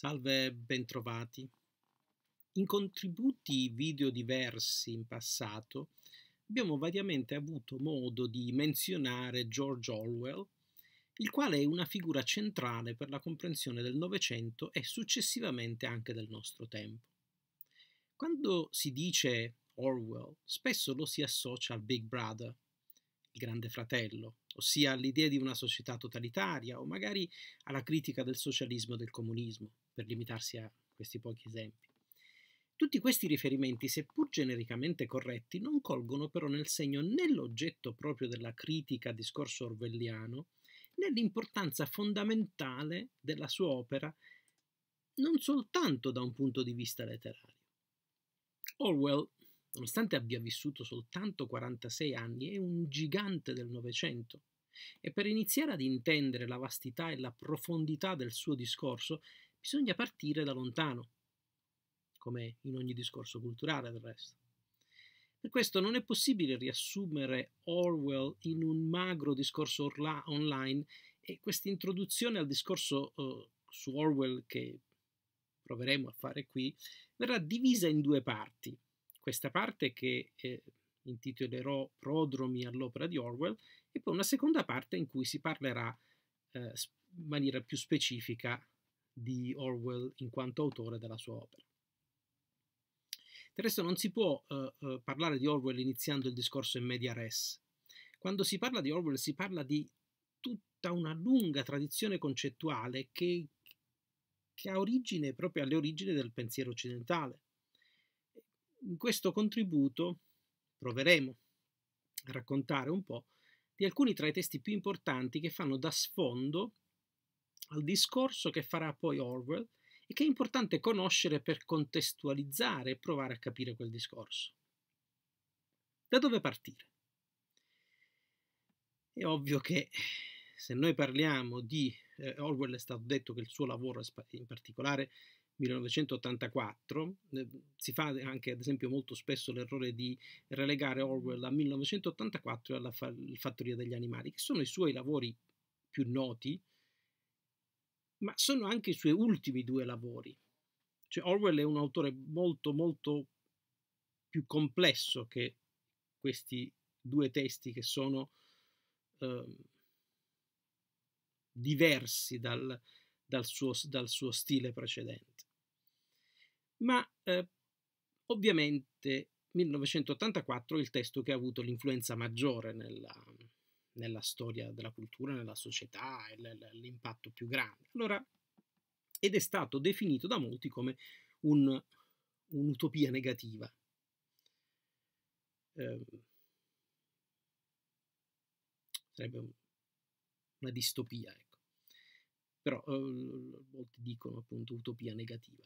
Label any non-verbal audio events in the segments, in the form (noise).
Salve, bentrovati. In contributi video diversi in passato abbiamo variamente avuto modo di menzionare George Orwell, il quale è una figura centrale per la comprensione del Novecento e successivamente anche del nostro tempo. Quando si dice Orwell, spesso lo si associa al Big Brother, grande fratello, ossia all'idea di una società totalitaria o magari alla critica del socialismo e del comunismo, per limitarsi a questi pochi esempi. Tutti questi riferimenti, seppur genericamente corretti, non colgono però nel segno né l'oggetto proprio della critica a discorso orwelliano, né l'importanza fondamentale della sua opera, non soltanto da un punto di vista letterario. Orwell Nonostante abbia vissuto soltanto 46 anni, è un gigante del Novecento. E per iniziare ad intendere la vastità e la profondità del suo discorso, bisogna partire da lontano, come in ogni discorso culturale del resto. Per questo non è possibile riassumere Orwell in un magro discorso orla- online e questa introduzione al discorso eh, su Orwell che proveremo a fare qui verrà divisa in due parti questa parte che eh, intitolerò Prodromi all'opera di Orwell e poi una seconda parte in cui si parlerà eh, in maniera più specifica di Orwell in quanto autore della sua opera. Del resto non si può eh, eh, parlare di Orwell iniziando il discorso in media res. Quando si parla di Orwell si parla di tutta una lunga tradizione concettuale che, che ha origine proprio alle origini del pensiero occidentale in questo contributo proveremo a raccontare un po' di alcuni tra i testi più importanti che fanno da sfondo al discorso che farà poi Orwell e che è importante conoscere per contestualizzare e provare a capire quel discorso. Da dove partire? È ovvio che se noi parliamo di eh, Orwell è stato detto che il suo lavoro in particolare 1984, eh, si fa anche ad esempio molto spesso l'errore di relegare Orwell a 1984 e alla fa- Fattoria degli Animali, che sono i suoi lavori più noti, ma sono anche i suoi ultimi due lavori. Cioè Orwell è un autore molto molto più complesso che questi due testi che sono eh, diversi dal, dal, suo, dal suo stile precedente ma eh, ovviamente 1984 è il testo che ha avuto l'influenza maggiore nella, nella storia della cultura, nella società, l'impatto più grande. Allora, ed è stato definito da molti come un, un'utopia negativa. Eh, sarebbe un, una distopia, ecco. Però eh, molti dicono appunto utopia negativa,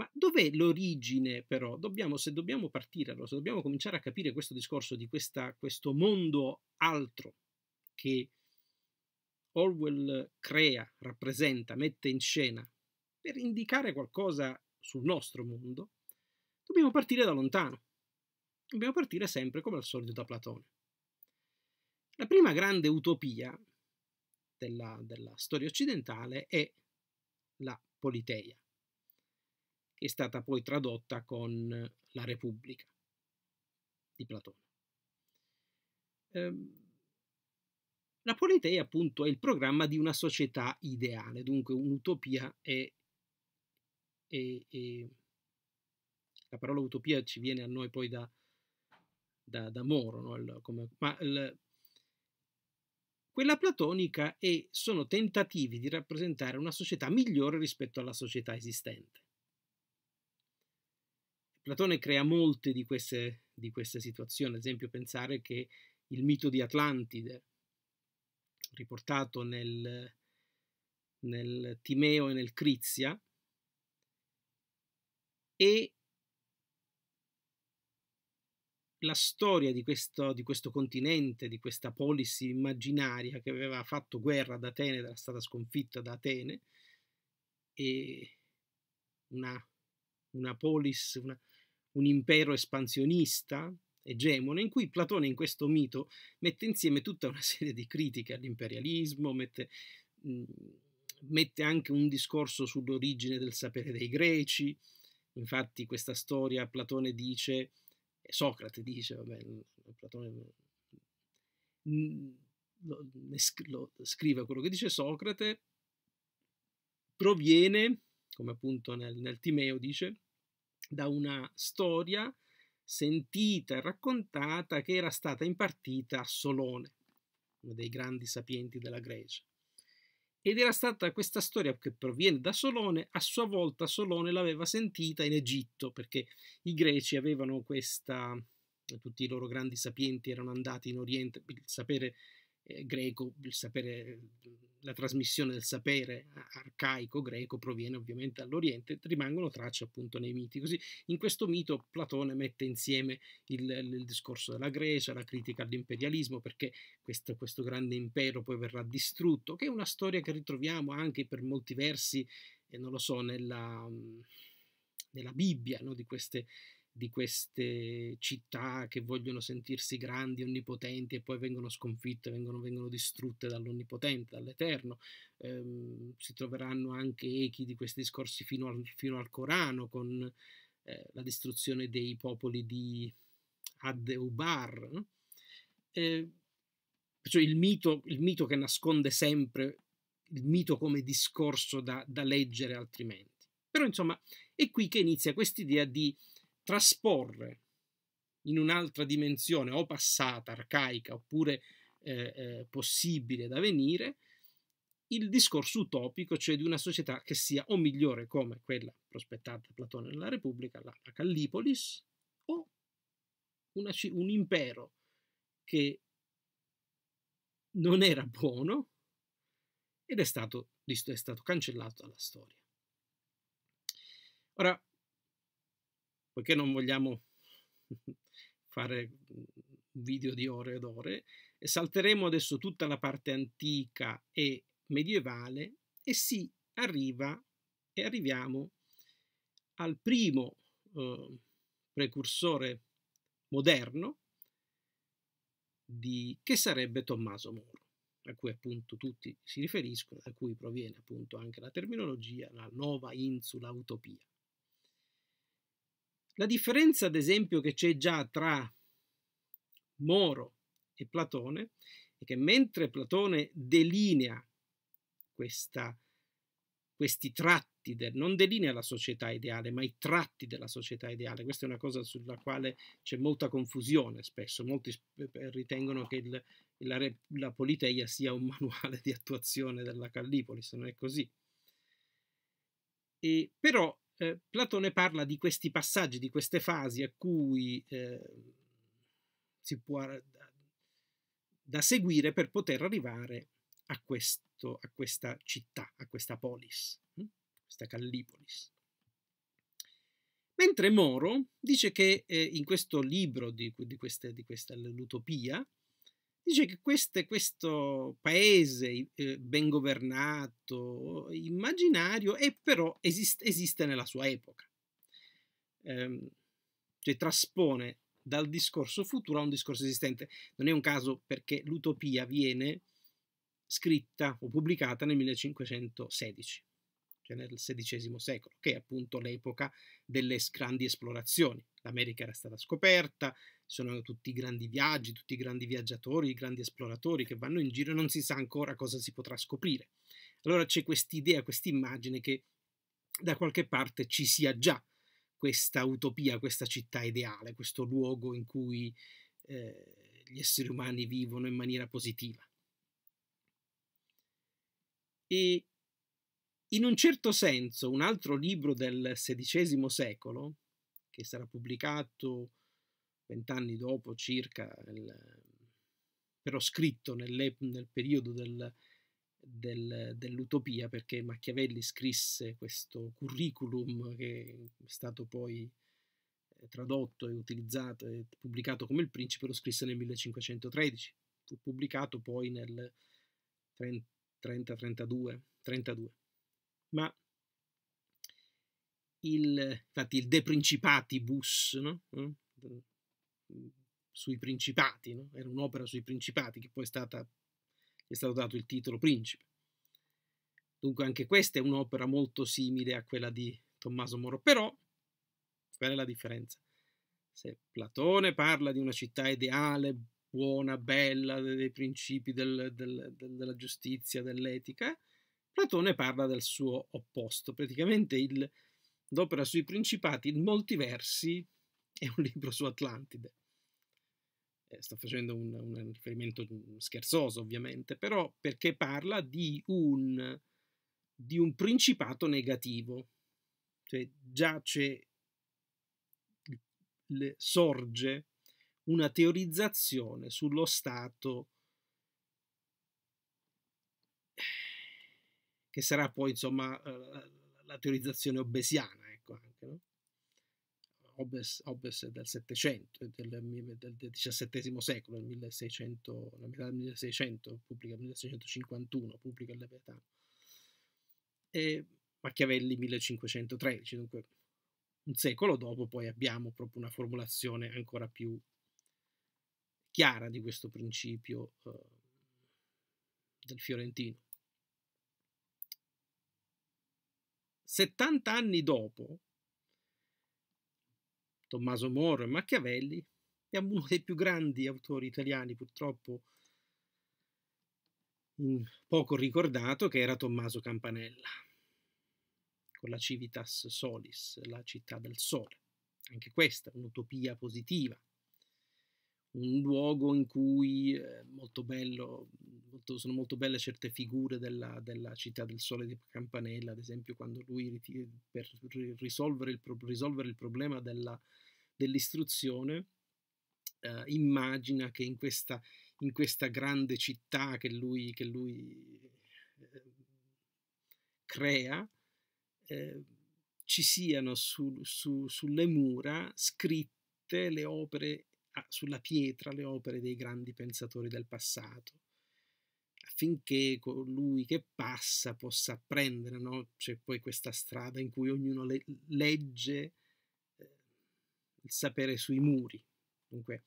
ma dov'è l'origine però? Dobbiamo, se dobbiamo partire, allora, se dobbiamo cominciare a capire questo discorso di questa, questo mondo altro che Orwell crea, rappresenta, mette in scena per indicare qualcosa sul nostro mondo, dobbiamo partire da lontano. Dobbiamo partire sempre, come al solito, da Platone. La prima grande utopia della, della storia occidentale è la Politeia che è stata poi tradotta con La Repubblica di Platone. Ehm, la politeia appunto è il programma di una società ideale, dunque un'utopia è, è, è, La parola utopia ci viene a noi poi da, da, da Moro, no? il, come, ma il, quella platonica è, sono tentativi di rappresentare una società migliore rispetto alla società esistente. Platone crea molte di queste, di queste situazioni, ad esempio pensare che il mito di Atlantide, riportato nel, nel Timeo e nel Crizia, e la storia di questo, di questo, continente, di questa polis immaginaria che aveva fatto guerra ad Atene, era stata sconfitta da Atene, e una, una polis, una, un impero espansionista, egemone, in cui Platone in questo mito mette insieme tutta una (laughs) serie di critiche all'imperialismo, mette, mh, mette anche un discorso sull'origine del sapere dei greci. Infatti questa storia Platone dice, eh, Socrate dice, vabbè, Platone lo, lo scrive quello che dice Socrate, proviene, come appunto nel, nel Timeo dice, da una storia sentita e raccontata che era stata impartita a Solone, uno dei grandi sapienti della Grecia. Ed era stata questa storia che proviene da Solone, a sua volta Solone l'aveva sentita in Egitto, perché i greci avevano questa, tutti i loro grandi sapienti erano andati in Oriente, il sapere eh, greco, sapere, la trasmissione del sapere arcaico greco proviene ovviamente dall'Oriente, rimangono tracce appunto nei miti. Così in questo mito Platone mette insieme il, il discorso della Grecia, la critica all'imperialismo, perché questo, questo grande impero poi verrà distrutto, che è una storia che ritroviamo anche per molti versi, eh, non lo so, nella, nella Bibbia, no? di queste di queste città che vogliono sentirsi grandi, onnipotenti e poi vengono sconfitte, vengono, vengono distrutte dall'onnipotente, dall'Eterno. Eh, si troveranno anche echi di questi discorsi fino al, fino al Corano con eh, la distruzione dei popoli di Ad Ubar. No? Eh, perciò cioè il mito, il mito, che nasconde sempre il mito come discorso da, da leggere altrimenti. Però insomma è qui che inizia quest'idea di trasporre in un'altra dimensione o passata, arcaica, oppure eh, eh, possibile da venire, il discorso utopico, cioè di una società che sia o migliore come quella prospettata da Platone nella Repubblica, la Callipolis, o una, un impero che non era buono ed è stato, è stato cancellato dalla storia. Ora, poiché non vogliamo fare un video di ore ed ore, salteremo adesso tutta la parte antica e medievale e si arriva e arriviamo al primo eh, precursore moderno di, che sarebbe Tommaso Moro, a cui appunto tutti si riferiscono, da cui proviene appunto anche la terminologia, la nuova insula utopia. La differenza, ad esempio, che c'è già tra Moro e Platone è che mentre Platone delinea questa, questi tratti, del, non delinea la società ideale, ma i tratti della società ideale, questa è una cosa sulla quale c'è molta confusione spesso, molti eh, ritengono che il, la, la Politeia sia un (laughs) manuale di attuazione della Callipoli, se non è così. E, però eh, Platone parla di questi passaggi, di queste fasi a cui eh, si può da, da seguire per poter arrivare a, questo, a questa città, a questa polis, hm? questa Callipolis. Mentre Moro dice che eh, in questo libro di, di, queste, di questa l'utopia, dice che queste, questo paese eh, ben governato, immaginario, è però esiste, esiste nella sua epoca. Ehm, cioè traspone dal discorso futuro a un discorso esistente. Non è un caso perché l'utopia viene scritta o pubblicata nel 1516, cioè nel XVI secolo, che è appunto l'epoca delle grandi esplorazioni. L'America era stata scoperta, sono tutti i grandi viaggi, tutti i grandi viaggiatori, i grandi esploratori che vanno in giro e non si sa ancora cosa si potrà scoprire. Allora c'è quest'idea, quest'immagine che da qualche parte ci sia già questa utopia, questa città ideale, questo luogo in cui eh, gli esseri umani vivono in maniera positiva. E in un certo senso un altro libro del XVI secolo, che sarà pubblicato vent'anni dopo circa, il, però scritto nel, nel periodo del, del, dell'utopia, perché Machiavelli scrisse questo curriculum che è stato poi eh, tradotto e utilizzato e pubblicato come il principe, lo scrisse nel 1513, fu pubblicato poi nel 30-32, ma il, infatti il De Principatibus, no? Mm? Mhmm, sui principati, no? era un'opera sui principati che poi è, stata, è stato dato il titolo Principe. Dunque anche questa è un'opera molto simile a quella di Tommaso Moro, però qual è la differenza? Se Platone parla di una città ideale, buona, bella, dei principi del, del, della giustizia, dell'etica, Platone parla del suo opposto. Praticamente l'opera sui principati, in molti versi, è un libro su Atlantide eh, sto facendo un, un, riferimento mm, scherzoso ovviamente, però perché parla di un, di un principato negativo, cioè già c'è, le, sorge una teorizzazione sullo stato che sarà poi insomma eh, la teorizzazione obesiana, ecco anche, no? Hobbes, Hobbes del Settecento, del, del XVII secolo, nel 1600, la metà del 1600, pubblica, 1651, pubblica il Leviatano. E Machiavelli 1513, dunque un secolo dopo poi abbiamo proprio una formulazione ancora più chiara di questo principio eh, del fiorentino. 70 anni dopo, Tommaso Moro e Machiavelli, e uno dei più grandi autori italiani purtroppo poco ricordato, che era Tommaso Campanella, con la Civitas Solis, la città del sole. Anche questa, un'utopia positiva, un luogo in cui è ehm, molto bello, molto, sono molto belle certe figure della, della, città del sole di Campanella, ad esempio quando lui per risolvere il, risolvere il problema dell'istruzione eh, immagina che in questa, in questa, grande città che lui, che lui eh, crea eh, ci siano su, su, sulle mura scritte le opere sulla pietra le opere dei grandi pensatori del passato, affinché colui che passa possa apprendere, no? c'è poi questa strada in cui ognuno le legge eh, il sapere sui muri. Dunque,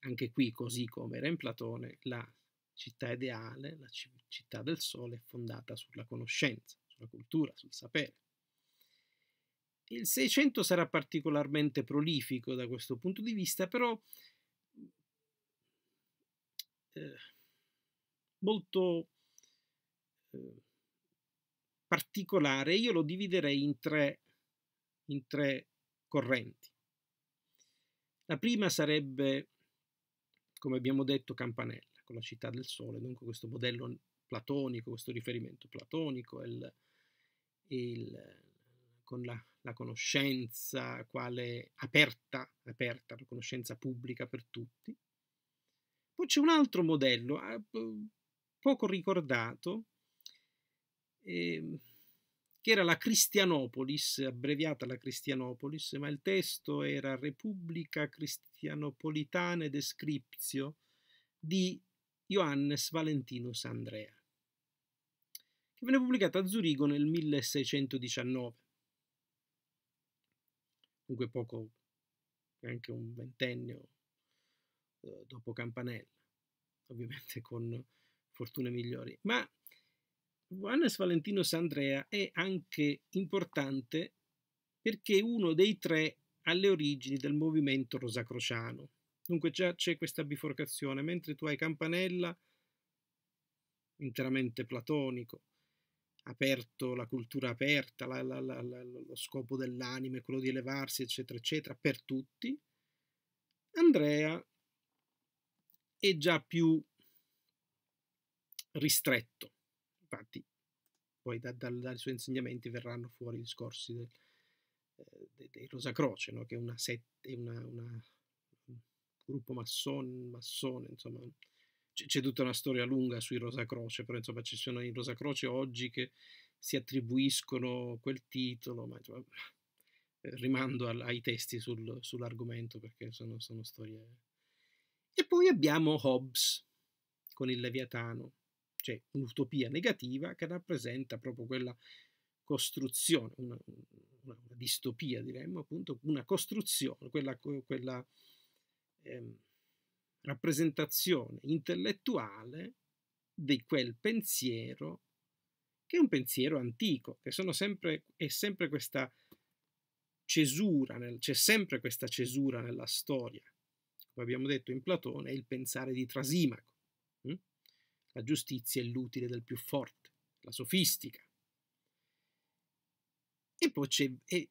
anche qui, così come era in Platone, la città ideale, la città del sole, è fondata sulla conoscenza, sulla cultura, sul sapere. Il 600 sarà particolarmente prolifico da questo punto di vista, però eh, molto eh, particolare. Io lo dividerei in tre, in tre correnti. La prima sarebbe, come abbiamo detto, Campanella, con la città del sole, dunque questo modello platonico, questo riferimento platonico, il, il, con la la conoscenza quale aperta, aperta, la conoscenza pubblica per tutti. Poi c'è un altro modello, ah, poco ricordato, ehm, che era la Cristianopolis, abbreviata la Cristianopolis, ma il testo era Repubblica Cristianopolitane Descriptio di Johannes Valentinus Andrea, che venne pubblicata a Zurigo nel 1619 comunque poco, anche un ventennio uhm, dopo Campanella, ovviamente (laughs) con fortune migliori. Ma Juanes Valentino Sandrea è anche importante perché è uno dei tre alle origini del movimento rosacrociano. Dunque già c'è questa biforcazione, mentre tu hai Campanella, interamente platonico, aperto, la cultura aperta, la, la, la, lo scopo dell'anime, quello di elevarsi, eccetera, eccetera, per tutti, Andrea è già più ristretto. Infatti, poi da, da, dai suoi insegnamenti verranno fuori i discorsi del, eh, dei, Rosa Croce, no? che è una, set, una, una un gruppo masson, massone, insomma, c'è tutta una storia lunga sui Rosa Croce, però insomma ci sono i Rosa Croce oggi che si attribuiscono quel titolo, ma insomma, eh, rimando al, ai testi sul, sull'argomento perché sono, sono storie. E poi abbiamo Hobbes con il Leviatano, cioè un'utopia negativa che rappresenta proprio quella costruzione, una, una, distopia diremmo appunto, una costruzione, quella, quella ehm, rappresentazione intellettuale di quel pensiero, che è un pensiero antico, che sempre, è sempre questa cesura, nel, c'è sempre questa cesura nella storia. Come abbiamo detto in Platone, è il pensare di Trasimaco. Hm? La giustizia è l'utile del più forte, la sofistica. E poi c'è, e,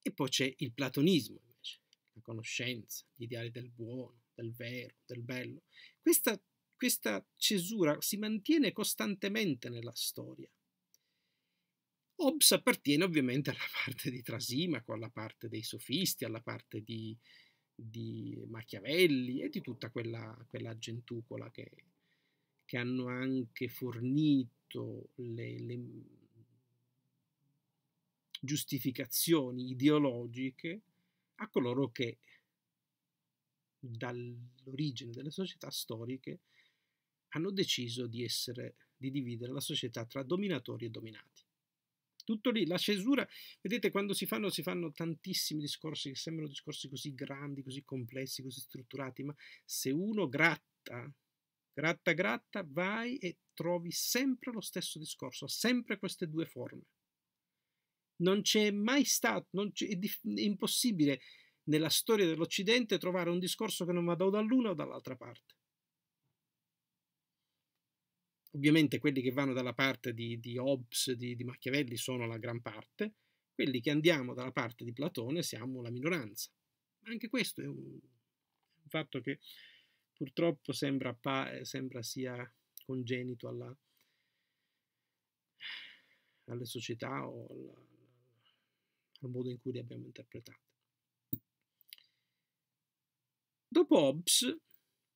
e poi c'è il platonismo, invece, la conoscenza, gli ideali del buono del vero, del bello. Questa, questa cesura si mantiene costantemente nella storia. Hobbes appartiene ovviamente alla (laughs) parte di Trasimaco, alla parte dei sofisti, alla parte di, di Machiavelli e di tutta quella, quella gentucola che, che, hanno anche fornito le, le giustificazioni ideologiche a coloro che dall'origine delle società storiche hanno deciso di, essere, di dividere la società tra dominatori e dominati. Tutto lì, la cesura, vedete quando si fanno, si fanno tantissimi discorsi che sembrano discorsi così grandi, così complessi, così strutturati, ma se uno gratta, gratta, gratta, vai e trovi sempre lo stesso discorso, sempre queste due forme. Non c'è mai stato, è, è impossibile nella storia dell'Occidente trovare un discorso che non vada o dall'una o dall'altra parte. Ovviamente quelli che vanno dalla parte di, di Hobbes, di, di Machiavelli sono la gran parte, quelli che andiamo dalla parte di Platone siamo la minoranza. Anche questo è un, fatto che purtroppo sembra, sembra sia congenito alla, alle società o alla, al modo in cui le abbiamo interpretate. Dopo Hobbes,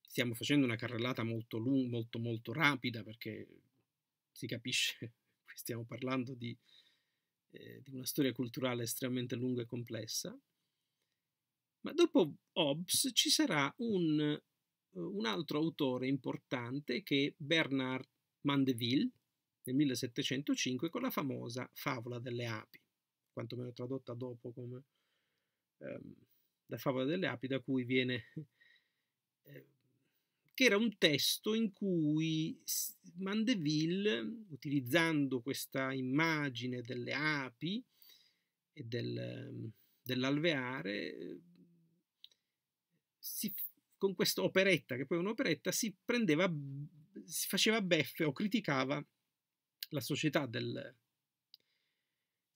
stiamo facendo una carrellata molto lunga, molto molto rapida perché si capisce, (laughs) che stiamo parlando di, eh, di una storia culturale estremamente lunga e complessa, ma dopo Hobbes ci sarà un, un altro autore importante che è Bernard Mandeville nel 1705 con la famosa Favola delle api, quantomeno tradotta dopo come... Um, la Favola delle Api, da cui viene, eh, che era un testo in cui Mandeville, utilizzando questa immagine delle api e del, dell'alveare, si, con questa operetta, che poi è un'operetta, si prendeva, si faceva beffe o criticava la società del,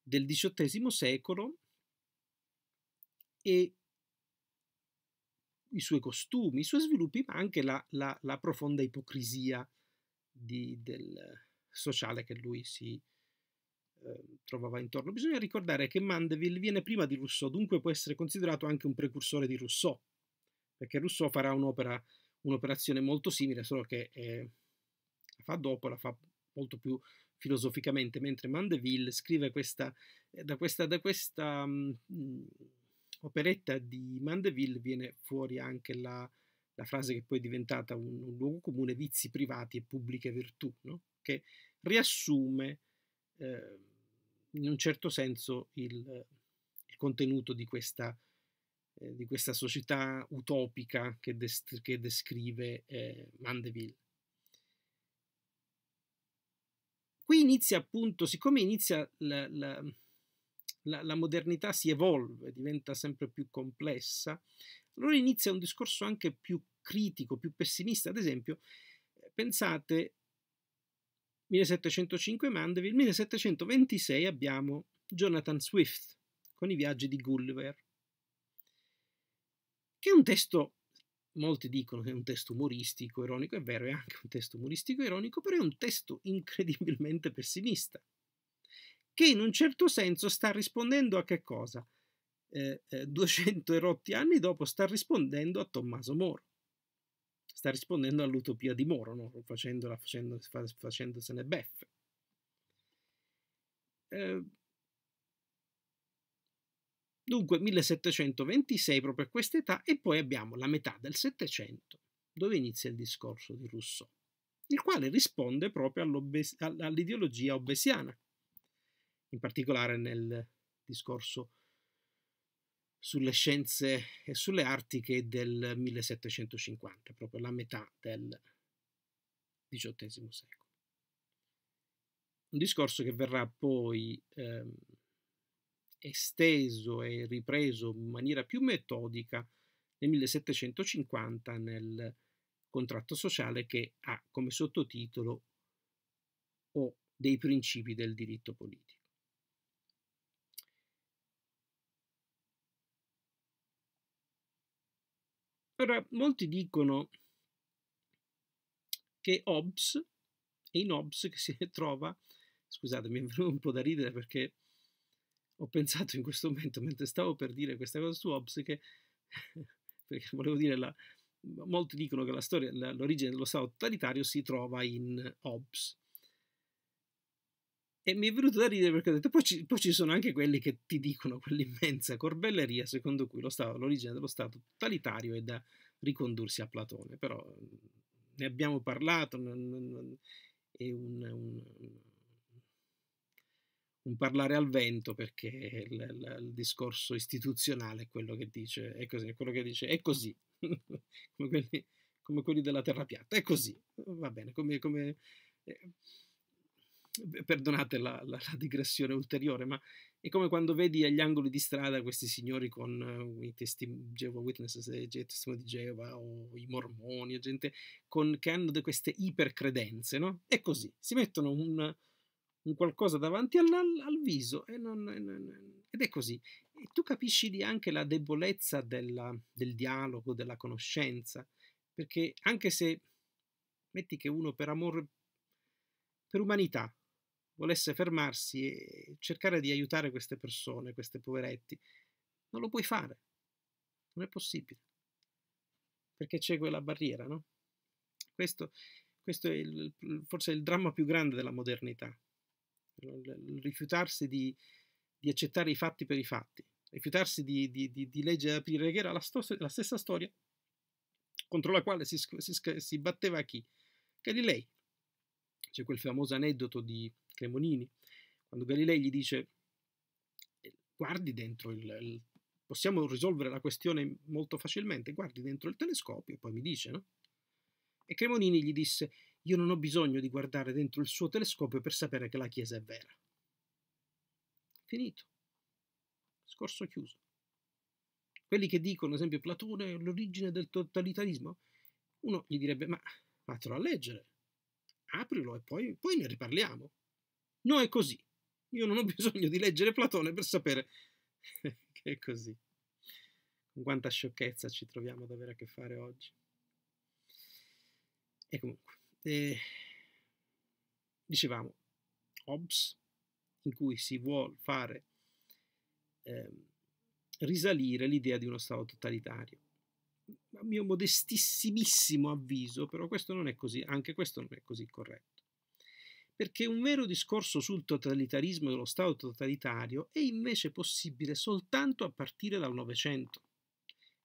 del XVIII secolo e i suoi costumi, i suoi sviluppi, ma anche la, la, la profonda ipocrisia di, del sociale che lui si ehm, trovava intorno. Bisogna ricordare che Mandeville viene prima di Rousseau, dunque può essere considerato anche un precursore di Rousseau, perché Rousseau farà un'opera, un'operazione molto simile, solo che eh, la fa dopo, la fa molto più filosoficamente, mentre Mandeville scrive questa, eh, da questa, da questa mh, mm, operetta di Mandeville viene fuori anche la, la frase che poi è diventata un, un, luogo comune, vizi privati e pubbliche virtù, no? che riassume eh, in un certo senso il, il contenuto di questa, eh, di questa, società utopica che, des che descrive eh, Mandeville. Qui inizia appunto, siccome inizia la, la la, la modernità si evolve, diventa sempre più complessa, allora inizia un discorso anche più critico, più pessimista. Ad esempio, eh, pensate 1705 Mandeville, 1726 abbiamo Jonathan Swift con i viaggi di Gulliver, che è un testo, molti dicono che è un testo umoristico, ironico, è vero, è anche un testo umoristico, ironico, però è un testo incredibilmente pessimista che in un certo senso sta rispondendo a che cosa? Eh, eh, 200 erotti anni dopo sta rispondendo a Tommaso Moro, sta rispondendo all'utopia di Moro, no? Facendola, facendo, facendosene beffe. Eh, dunque 1726 proprio a quest'età e poi abbiamo la metà del Settecento dove inizia il discorso di Rousseau, il quale risponde proprio all'ideologia obesiana, in particolare nel discorso sulle scienze e sulle arti che è del 1750, proprio la metà del XVIII secolo. Un discorso che verrà poi ehm, esteso e ripreso in maniera più metodica nel 1750 nel contratto sociale che ha come sottotitolo O dei principi del diritto politico. Ora, molti dicono che Hobbes, è in Hobbes che si (laughs) trova, scusate, mi è venuto un po' da ridere perché ho pensato in questo momento, mentre stavo per dire questa cosa su Hobbes, che, (laughs) perché volevo dire, la, molti dicono che l'origine dello Stato totalitario si trova in Hobbes, e mi è venuto da ridere perché ho detto, poi ci, poi ci sono anche quelli che ti dicono quell'immensa corbelleria secondo cui lo stato, l'origine dello Stato totalitario è da ricondursi a Platone, però mhmm, ne abbiamo parlato, è un, un, un, parlare al vento perché il, il, il, discorso istituzionale è quello che dice, è così, è quello che dice, è così, (laughs) come, quelli, come quelli della terra piatta, è così, va bene, come... come eh, perdonate la, la, la, digressione ulteriore, ma è come quando vedi agli angoli di strada questi signori con uh, i testi Jehovah Witnesses, eh, i testimoni di Geova o i mormoni, gente con, che hanno de, queste ipercredenze, no? È così, mm. si mettono un, un qualcosa davanti al, al viso non, non, ed è così. E tu capisci lì anche la debolezza della, del dialogo, della conoscenza, perché anche se metti che uno per amore, per umanità, volesse fermarsi e cercare di aiutare queste persone, questi poveretti. Non lo puoi fare, non è possibile, perché c'è quella barriera, no? Questo, questo è il, forse il dramma più grande della modernità, il rifiutarsi di, di accettare i fatti per i fatti, rifiutarsi di, di, di, di leggere la preghiera, la, sto, la stessa storia contro la quale si, si, si batteva chi? Galilei. C'è quel famoso aneddoto di, Cremonini, quando Galilei gli dice eh, guardi dentro il, il possiamo risolvere la questione molto facilmente, guardi dentro il telescopio e poi mi dice, no? E Cremonini gli disse, io non ho bisogno di guardare dentro il suo telescopio per sapere che la Chiesa è vera. Finito. Scorso chiuso. Quelli che dicono, ad esempio, Platone è l'origine del totalitarismo, uno gli direbbe, ma fatelo a leggere, aprilo e poi, poi ne riparliamo. No, è così. Io non ho (laughs) bisogno di leggere Platone per sapere (laughs) che è così. Con quanta sciocchezza ci troviamo ad avere a che fare oggi. E comunque, eh, dicevamo, Hobbes, in cui si vuole fare eh, risalire l'idea di uno Stato totalitario. A mio modestissimissimo avviso, però questo non è così, anche questo non è così corretto perché un vero discorso sul totalitarismo dello Stato totalitario è invece possibile soltanto a partire dal Novecento.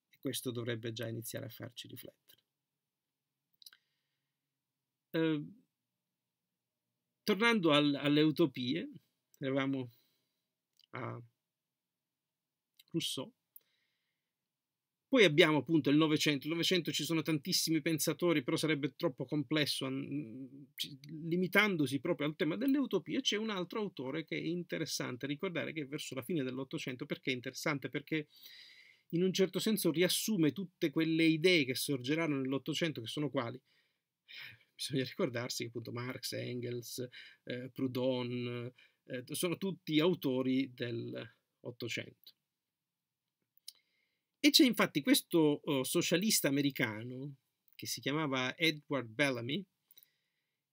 E questo dovrebbe già iniziare a farci riflettere. Eh, tornando al, alle utopie, eravamo a Rousseau, poi abbiamo appunto il Novecento, il Novecento ci sono tantissimi pensatori, però sarebbe troppo complesso, limitandosi proprio al tema delle utopie, c'è un altro autore che è interessante ricordare che è verso la fine dell'Ottocento, perché è interessante? Perché in un certo senso riassume tutte quelle idee che sorgeranno nell'Ottocento, che sono quali? Bisogna ricordarsi che appunto Marx, Engels, eh, Proudhon eh, sono tutti autori dell'Ottocento. E c'è infatti questo uh, socialista americano che si chiamava Edward Bellamy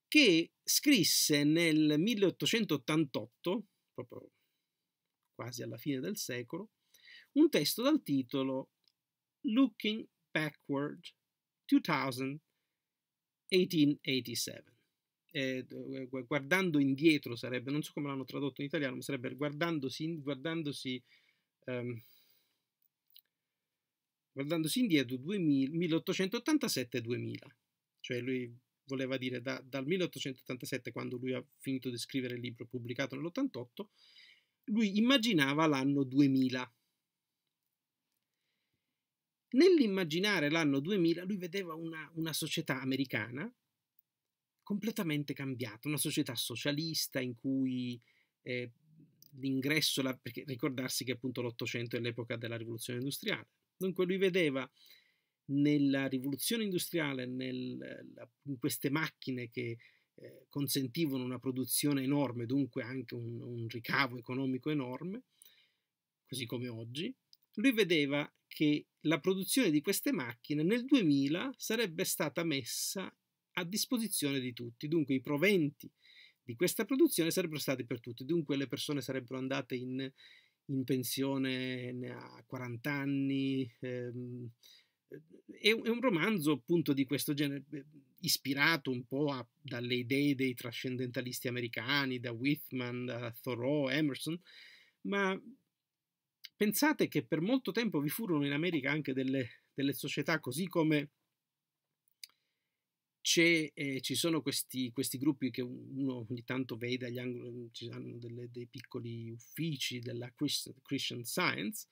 che scrisse nel 1888, proprio quasi alla fine del secolo, un testo dal titolo Looking Backward 2000 1887. Eh, guardando indietro sarebbe, non so come l'hanno tradotto in italiano, ma sarebbe guardandosi, guardandosi um, guardandosi indietro 1887-2000, cioè lui voleva dire da, dal 1887 quando lui ha finito di scrivere il libro pubblicato nell'88, lui immaginava l'anno 2000. Nell'immaginare l'anno 2000 lui vedeva una, una società americana completamente cambiata, una società socialista in cui eh, l'ingresso, perché ricordarsi che appunto l'Ottocento è l'epoca della rivoluzione industriale, Dunque lui vedeva nella rivoluzione industriale, nel, in queste macchine che eh, consentivano una produzione enorme, dunque anche un, un ricavo economico enorme, così come oggi, lui vedeva che la produzione di queste macchine nel 2000 sarebbe stata messa a disposizione di tutti, dunque i proventi di questa produzione sarebbero stati per tutti, dunque le persone sarebbero andate in in pensione a 40 anni. è, un romanzo appunto di questo genere, eh, ispirato un po' a, dalle idee dei trascendentalisti americani, da Whitman, da Thoreau, Emerson, ma pensate che per molto tempo vi furono in America anche delle, delle società, così come eh, ci sono questi, questi, gruppi che uno ogni tanto vede agli angoli, mm, ci hanno delle, dei piccoli uffici della Christian, Science,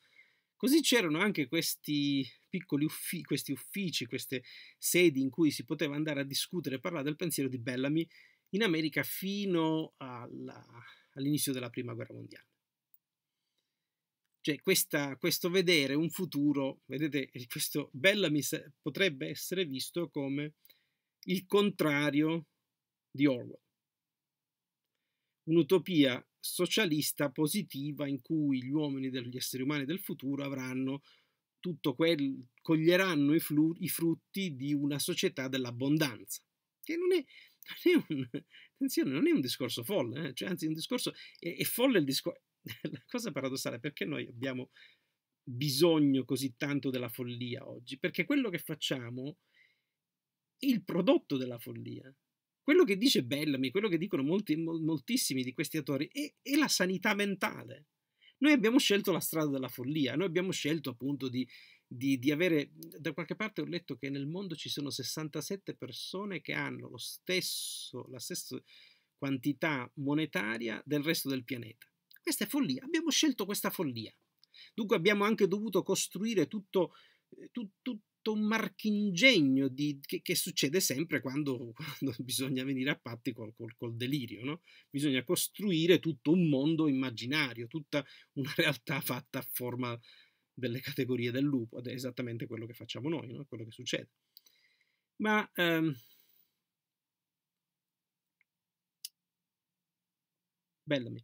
Così c'erano anche questi piccoli uffi, questi uffici, queste sedi in cui si poteva andare a discutere e parlare del pensiero di Bellamy in America fino all'inizio della Prima Guerra Mondiale. Cioè questa, questo vedere un futuro, vedete, questo Bellamy potrebbe essere visto come il contrario di Orwell. Un'utopia socialista positiva in cui gli uomini degli esseri umani del futuro avranno tutto quel, coglieranno i, flu, i frutti di una società dell'abbondanza, che non è, non è, un, attenzione, non è un discorso folle, eh? cioè, anzi un discorso, è, è folle il discorso, (laughs) la cosa paradossale è perché noi abbiamo bisogno così tanto della follia oggi, perché quello che facciamo il prodotto della follia. Quello che dice Bellamy, quello che dicono molti, moltissimi di questi autori, è, è la sanità mentale. Noi abbiamo scelto la strada della follia, noi abbiamo scelto appunto di, di, di, avere, da qualche parte ho letto che nel mondo ci sono 67 persone che hanno lo stesso, la stessa quantità monetaria del resto del pianeta. Questa è follia, abbiamo scelto questa follia. Dunque abbiamo anche dovuto costruire tutto, eh, tutto un marchingegno di, che, che, succede sempre quando, (laughs) quando, bisogna venire a patti col, col, col delirio. No? Bisogna costruire tutto un mondo immaginario, tutta una (laughs) realtà fatta a forma delle categorie del lupo, ed è esattamente quello che facciamo noi, no? quello che succede. Ma ehm, Bellamy,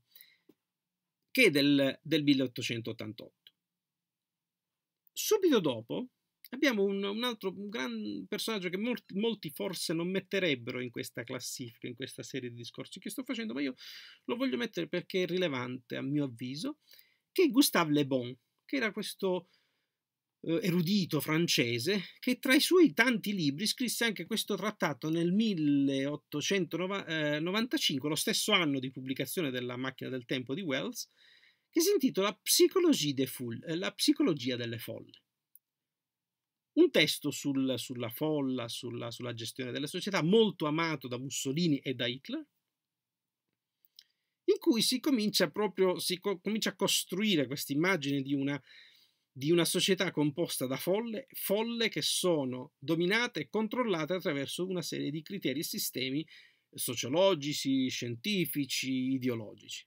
che del, del 1888. Subito dopo, Abbiamo un, un altro un gran personaggio che molti, molti, forse non metterebbero in questa classifica, in questa serie di discorsi che sto facendo, ma io lo voglio mettere perché è rilevante, a mio avviso, che è Gustave Le Bon, che era questo eh, erudito francese che tra i suoi tanti libri scrisse anche questo trattato nel 1895, eh, lo stesso anno di pubblicazione della Macchina del Tempo di Wells, che si intitola Psychologie des Foules, eh, la psicologia delle folle un testo sul, sulla folla, sulla, sulla gestione della società, molto amato da Mussolini e da Hitler, in cui si comincia proprio si co comincia a costruire questa immagine di una, di una società composta da folle, folle che sono dominate e controllate attraverso una serie di criteri e sistemi sociologici, scientifici, ideologici.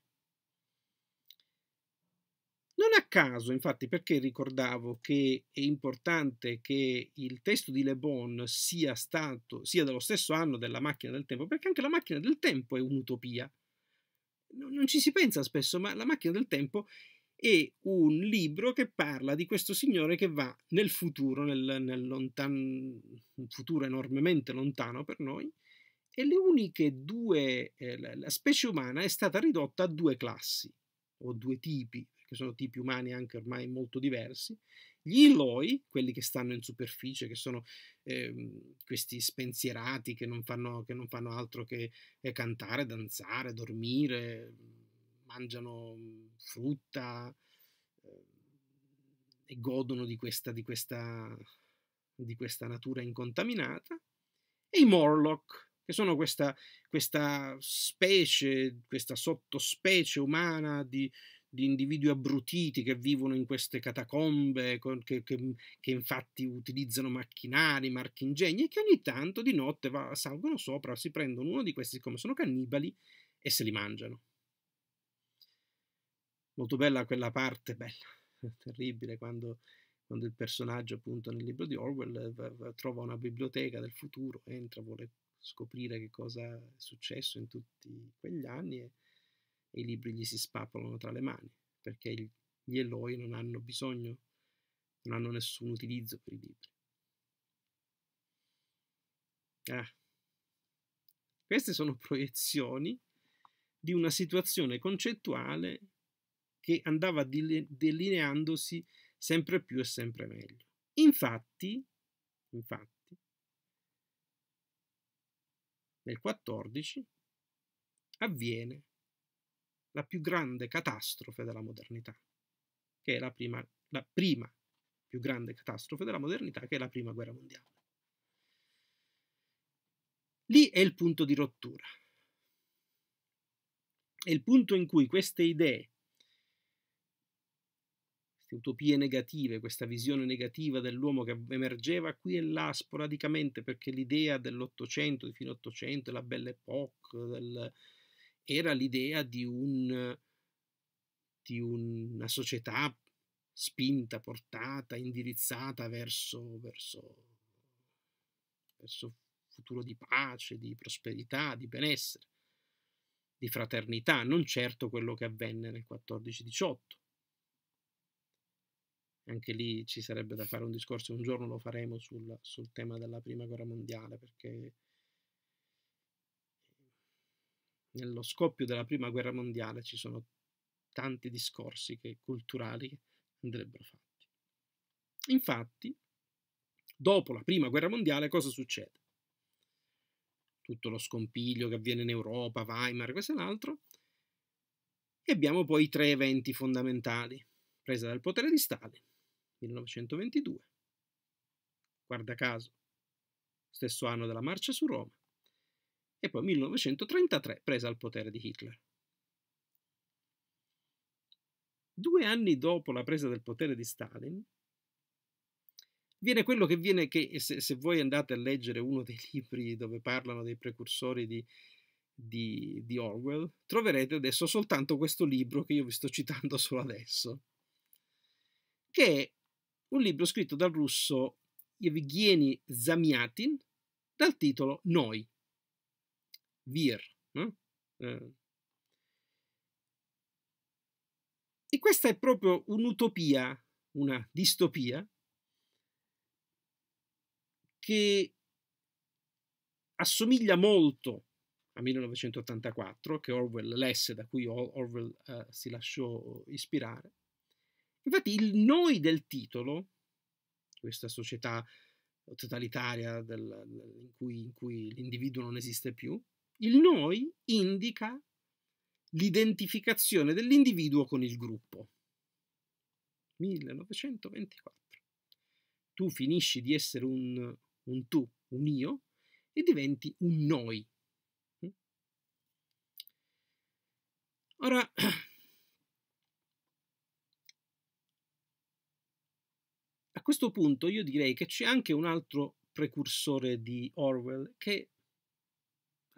Non a caso, infatti, perché ricordavo che è importante che il testo di Le Bon sia stato, sia dello stesso anno della macchina del tempo, perché anche la macchina del tempo è un'utopia. Non ci si pensa spesso, ma la macchina del tempo è un libro che parla di questo signore che va nel futuro, nel, nel lontan, un futuro enormemente lontano per noi, e le uniche due, eh, la specie umana è stata ridotta a due classi o due tipi, che sono tipi umani anche ormai molto diversi, gli Eloi, quelli che stanno in superficie, che sono eh, questi spensierati che non, fanno, che non fanno altro che eh, cantare, danzare, dormire, mangiano frutta eh, e godono di questa, di, questa, di questa natura incontaminata, e i Morlock, che sono questa, questa specie, questa sottospecie umana di, di individui abbrutiti che vivono in queste catacombe, che, che, mhmm, che, infatti utilizzano macchinari, marchingegni, e che ogni tanto di notte va, salgono sopra, si prendono uno di questi, siccome sono cannibali, e se li mangiano. Molto bella quella parte, bella, (laughs) terribile, quando, quando il personaggio, appunto, nel libro di Orwell eh, trova una biblioteca del futuro, entra, vuole scoprire che cosa è successo in tutti quegli anni. E, e i libri gli si spappolano tra le mani, perché gli Eloi non hanno bisogno, non hanno nessun utilizzo per i libri. Ah. Queste sono proiezioni di una situazione concettuale che andava delineandosi sempre più e sempre meglio. Infatti, infatti nel 14 avviene la più grande catastrofe della modernità, che è la prima, la prima più grande catastrofe della modernità, che è la prima guerra mondiale. Lì è il punto di rottura. È il punto in cui queste idee, queste utopie negative, questa visione negativa dell'uomo che emergeva qui e là sporadicamente, perché l'idea dell'Ottocento, di fine Ottocento, della Belle Époque, del, era l'idea di, un, di una società spinta, portata, indirizzata verso, verso, verso futuro di pace, di prosperità, di benessere, di fraternità, non certo quello che avvenne nel 14-18. Anche lì ci sarebbe da fare un discorso, un giorno lo faremo sul, sul tema della Prima Guerra Mondiale, perché nello scoppio della prima guerra mondiale ci sono tanti discorsi che, culturali che andrebbero fatti. Infatti, dopo la prima guerra mondiale, cosa succede? Tutto lo scompiglio che avviene in Europa, Weimar, questo e l'altro, e abbiamo poi tre eventi fondamentali. Presa dal potere di Stalin, 1922, guarda caso, stesso anno della marcia su Roma, e poi 1933 presa al potere di Hitler. Due anni dopo la presa del potere di Stalin, viene quello che viene, che se, se voi andate a leggere uno dei (laughs) libri dove parlano dei precursori di, di, di Orwell, troverete adesso soltanto questo libro che io vi sto citando solo adesso, che è un libro scritto dal russo Evgeny Zamiatin dal titolo Noi, vir. No? Mm? Eh. E questa è proprio un'utopia, una distopia, che assomiglia molto a 1984, che Orwell lesse, da cui Orwell eh, si lasciò ispirare. Infatti il noi del titolo, questa società totalitaria del, in cui, cui l'individuo non esiste più, il noi indica l'identificazione dell'individuo con il gruppo. 1924. Tu finisci di essere un, un tu, un io, e diventi un noi. Mm? Ora, (clears throat) a questo punto io direi che c'è anche un altro precursore di Orwell che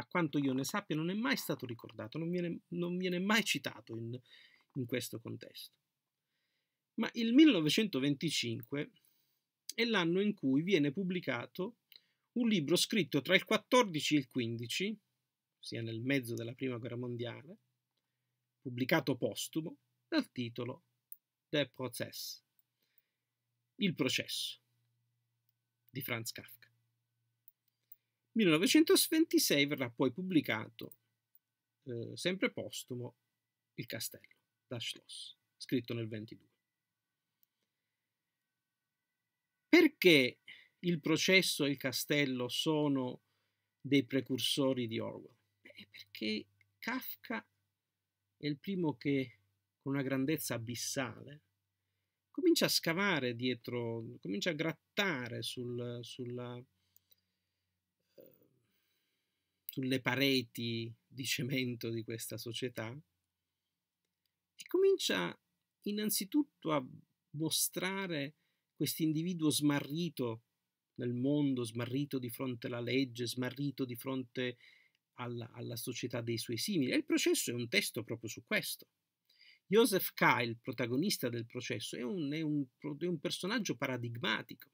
a quanto io ne sappia, non è mai stato ricordato, non viene, non viene mai citato in, in questo contesto. Ma il 1925 è l'anno in cui viene pubblicato un libro scritto tra il 14 e il 15, sia nel mezzo della Prima Guerra Mondiale, pubblicato postumo, dal titolo The Process, il processo di Franz Kafka. 1926 verrà poi pubblicato, eh, sempre postumo, Il castello, da Schloss, scritto nel 22. Perché il processo e il castello sono dei precursori di Orwell? Beh, perché Kafka è il primo che, con una grandezza abissale, comincia a scavare dietro, comincia a grattare sul, sulla sulle pareti di cemento di questa società e comincia innanzitutto a mostrare questo individuo smarrito nel mondo, smarrito di fronte alla legge, smarrito di fronte alla, alla società dei suoi simili. E il processo è un testo proprio su questo. Joseph K., il protagonista del processo, è un, è un, è un personaggio paradigmatico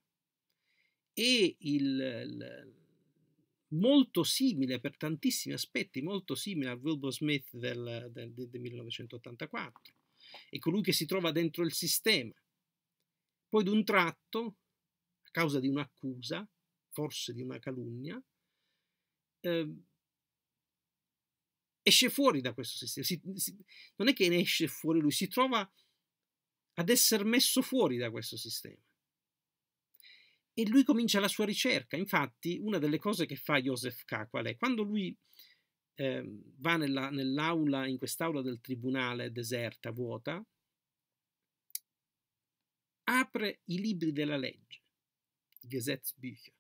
e il, il, molto simile per tantissimi aspetti, molto simile a Wilbur Smith del, del, del 1984, è colui che si trova dentro il sistema. Poi d'un tratto, a causa di un'accusa, forse di una calunnia, eh, esce fuori da questo sistema. Si, si, non è che ne esce fuori lui, si trova ad essere messo fuori da questo sistema e lui comincia la sua ricerca. Infatti, una delle cose che fa Joseph K. qual è? Quando lui eh, va nella, nell'aula, in quest'aula del tribunale deserta, vuota, apre i libri della legge, Gesetzbücher,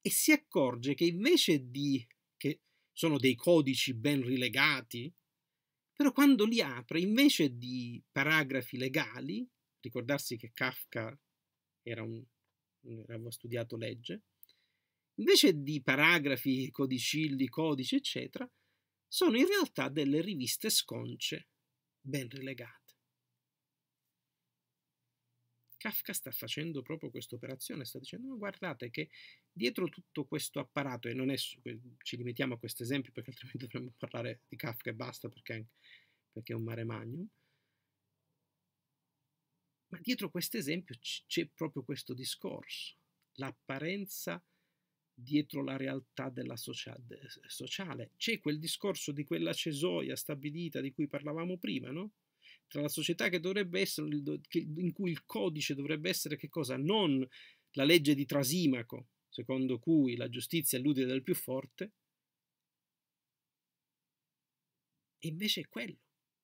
e si accorge che invece di che sono dei codici ben rilegati, però quando li apre, invece di paragrafi legali, ricordarsi che Kafka era un, aveva studiato legge, invece di paragrafi, codicilli, codici, eccetera, sono in realtà delle riviste sconce, ben rilegate. Kafka sta facendo proprio questa operazione, sta dicendo ma guardate che dietro tutto questo apparato, e non è, ci limitiamo a questo esempio perché altrimenti dovremmo parlare di Kafka e basta perché, perché è un mare magnum, ma dietro questo esempio c'è proprio questo discorso, l'apparenza dietro la realtà della socia sociale. C'è quel discorso di quella cesoia stabilita di cui parlavamo prima, no? Tra la società che dovrebbe essere, in cui il codice dovrebbe essere che cosa? Non la legge di Trasimaco, secondo cui la giustizia è l'utile del più forte, e invece è quello.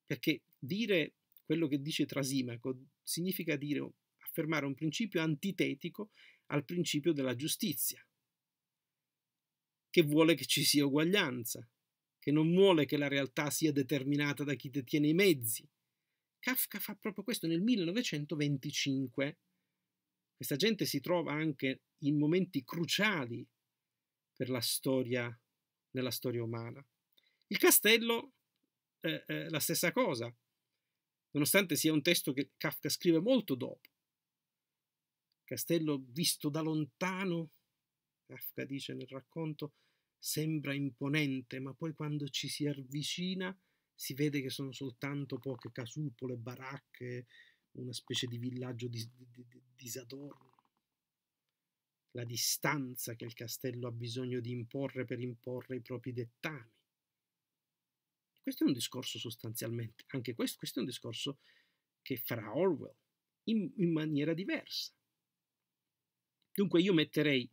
Perché dire quello che dice Trasimaco significa dire, affermare un principio antitetico al principio della giustizia, che vuole che ci sia uguaglianza, che non vuole che la realtà sia determinata da chi detiene i mezzi. Kafka fa proprio questo nel 1925. Questa gente si trova anche in momenti cruciali per la storia, nella storia umana. Il castello, eh, eh, la stessa cosa nonostante sia un testo che Kafka scrive molto dopo. Castello visto da lontano, Kafka dice nel racconto, sembra imponente, ma poi quando ci si avvicina si vede che sono soltanto poche casupole, baracche, una specie di villaggio dis disadorno. La distanza che il castello ha bisogno di imporre per imporre i propri dettami questo è un discorso sostanzialmente, anche questo, questo è un discorso che farà Orwell in, in maniera diversa. Dunque io metterei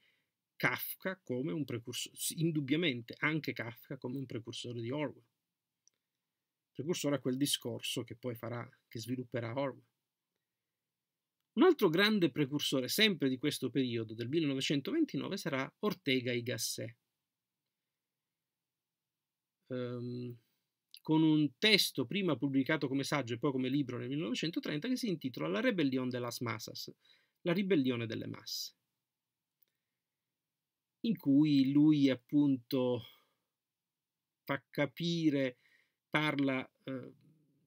Kafka come un precursore, indubbiamente anche Kafka come un precursore di Orwell. Precursore a quel discorso che poi farà, che svilupperà Orwell. Un altro grande precursore, sempre di questo periodo, del 1929, sarà Ortega y Gasset. Um, con un testo prima pubblicato come saggio e poi come libro nel 1930 che si intitola La ribellione de las masas, la ribellione delle masse, in cui lui appunto fa capire, parla eh,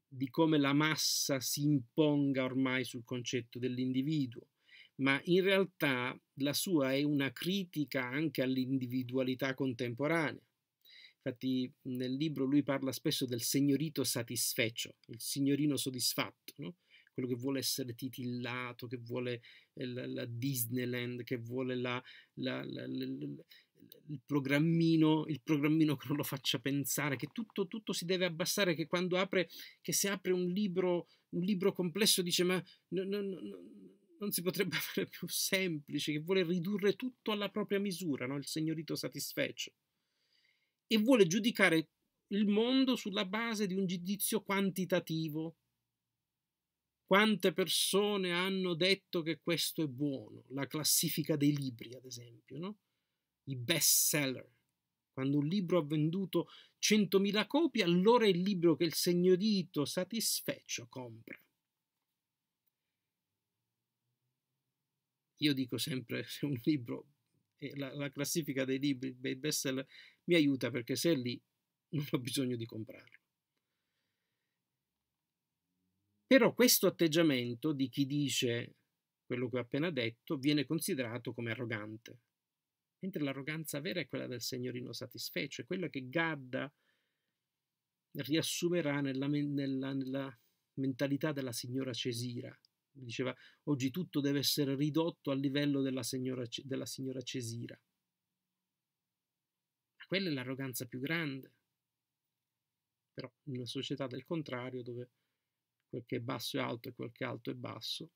di come la massa si imponga ormai sul concetto dell'individuo, ma in realtà la sua è una critica anche all'individualità contemporanea infatti nel libro lui parla spesso del signorito satisfecio, il signorino soddisfatto, no? quello che vuole essere titillato, che vuole eh, la, la Disneyland, che vuole la, la, il, programmino, il programmino che non lo faccia pensare, che tutto, tutto si deve abbassare, che quando apre, che se apre un libro, un libro complesso dice ma no, no, no, non si potrebbe (laughs) fare più semplice, che vuole ridurre tutto alla propria misura, il signorito satisfecio e vuole giudicare il mondo sulla base di un giudizio quantitativo. Quante persone hanno detto che questo è buono? La classifica dei libri, ad esempio, no? i best seller. Quando un libro ha venduto 100.000 copie, allora è il libro che il signorito satisfeccio compra. Io dico sempre, (laughs) se un libro, eh, la, la classifica dei libri, dei best seller, mi aiuta perché se è lì (laughs) non ho bisogno di comprarlo. Però questo atteggiamento di chi dice quello che ho appena detto viene considerato come arrogante, mentre l'arroganza vera è quella del signorino satisfecio, è quella che Gadda riassumerà nella, nella, nella mentalità della signora Cesira. Diceva, oggi tutto deve essere ridotto al livello della signora, della signora Cesira. Quella è l'arroganza più grande. Però in una società del contrario, dove quel che è basso è alto e quel che è alto è basso.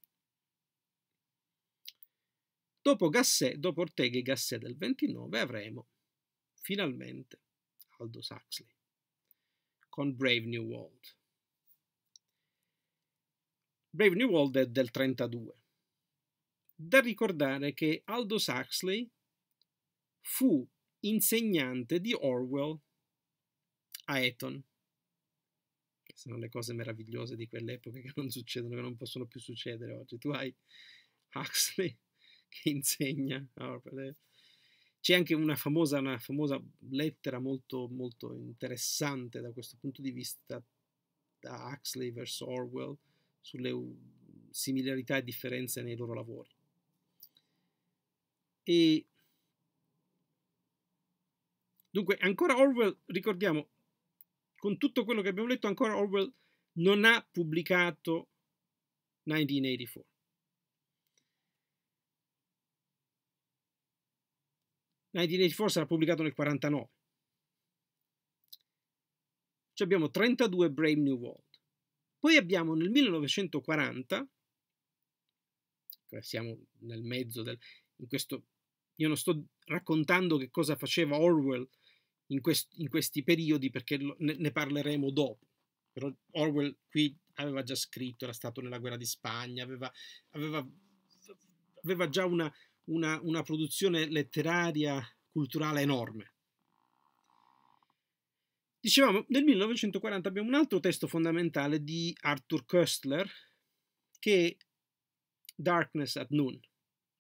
Dopo, Gasset, dopo Ortega e Gasset del 29 avremo finalmente Aldous Huxley con Brave New World. Brave New World è del 32. Da ricordare che Aldous Huxley fu insegnante di Orwell a Eton. Che sono le cose meravigliose di quell'epoca che non succedono, che non possono più succedere oggi. Tu hai Huxley che insegna a Orwell. C'è anche una famosa, una famosa lettera molto, molto interessante da questo punto di vista da Huxley verso Orwell sulle similarità e differenze nei loro lavori. E Dunque, ancora Orwell, ricordiamo, con tutto quello che abbiamo letto, ancora Orwell non ha pubblicato 1984. Force sarà pubblicato nel 49. Ci abbiamo 32 Brave New World. Poi abbiamo nel 1940, siamo nel mezzo del... In questo, io non sto raccontando che cosa faceva Orwell in, quest- in questi periodi perché lo- ne-, ne parleremo dopo. Però Orwell qui aveva già scritto, era stato nella guerra di Spagna, aveva, aveva, aveva già una, una, una, produzione letteraria, culturale enorme. Dicevamo, nel 1940 abbiamo un altro testo fondamentale di Arthur Köstler che è Darkness at Noon,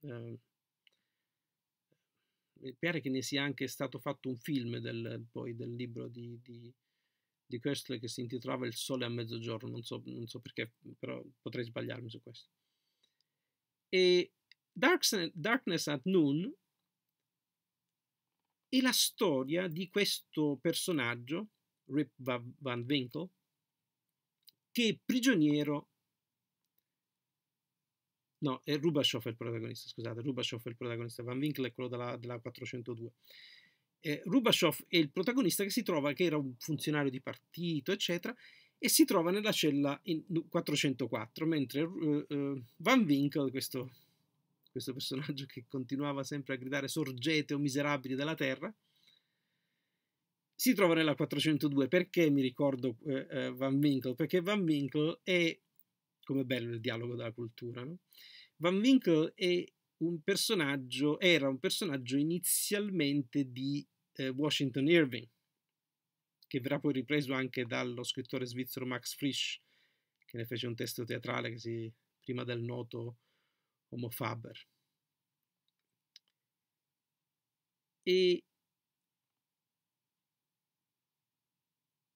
eh, pare che ne sia anche stato fatto un film del, poi, del libro di, di, di Köstler che si intitolava Il sole a mezzogiorno, non so, non so perché, però potrei sbagliarmi su questo. E Darks, Darkness at Noon è la storia di questo personaggio, Rip Van Winkle, che è prigioniero No, è Rubashov il protagonista, scusate, Rubashov è il protagonista, Van Winkle è quello della, della 402. Eh, Rubashoff è il protagonista che si trova, che era un funzionario di partito, eccetera, e si trova nella cella 404, mentre uh, uh, Van Winkle, questo, questo personaggio che continuava sempre a gridare sorgete o miserabili della terra, si trova nella 402. Perché mi ricordo eh, eh, Van Winkle? Perché Van Winkle è come bello il dialogo della cultura, no? Van Winkle è un personaggio, era un personaggio inizialmente di eh, Washington Irving, che verrà poi ripreso anche dallo scrittore svizzero Max Frisch, che ne fece un testo teatrale che si, prima del noto Homo Faber. E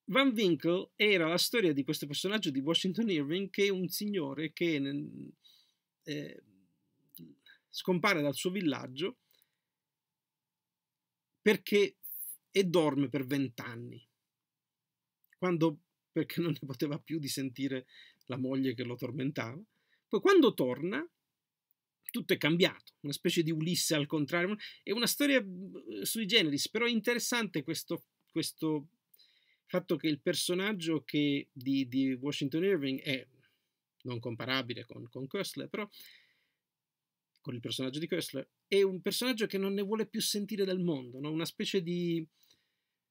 Van Winkle era la storia di questo personaggio di Washington Irving che è un signore che eh, scompare dal suo villaggio perché e dorme per vent'anni, quando perché non ne poteva più di sentire la moglie che lo tormentava. Poi quando torna tutto è cambiato, una specie di Ulisse al contrario, è una storia mm, sui generis, però è interessante questo, questo fatto che il personaggio che di, di, Washington Irving è non comparabile con, con Kessler, però con il personaggio di Kessler, è un personaggio che non ne vuole più sentire del mondo, no? una specie di,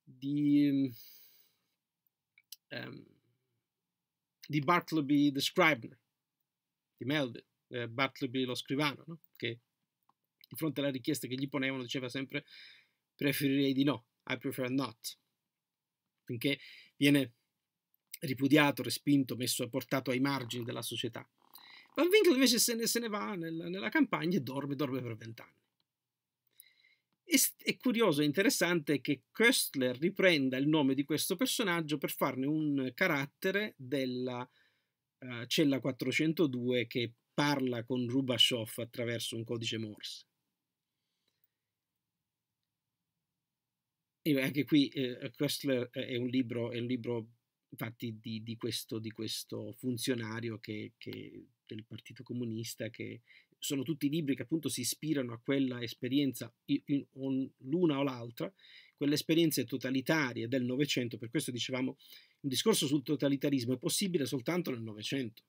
di, um, di Bartleby the Scribner, di Melville, eh, Bartleby lo scrivano, no? che di fronte alla richiesta che gli ponevano diceva sempre preferirei di no, I prefer not, finché viene ripudiato, respinto, messo, portato ai margini della società. Van Winkle invece se ne, se ne va nella, nella campagna e dorme, dorme per vent'anni. E è curioso e interessante che Köstler riprenda il nome di questo personaggio per farne un carattere della uh, cella 402 che parla con Rubashov attraverso un codice Morse. anche qui eh, Köstler è un libro, è un libro infatti di, di, questo, di questo funzionario che, che, del Partito Comunista che sono tutti libri che appunto si ispirano a quella esperienza, l'una o l'altra, quelle esperienze totalitarie del Novecento, per questo dicevamo un discorso sul totalitarismo è possibile soltanto nel Novecento.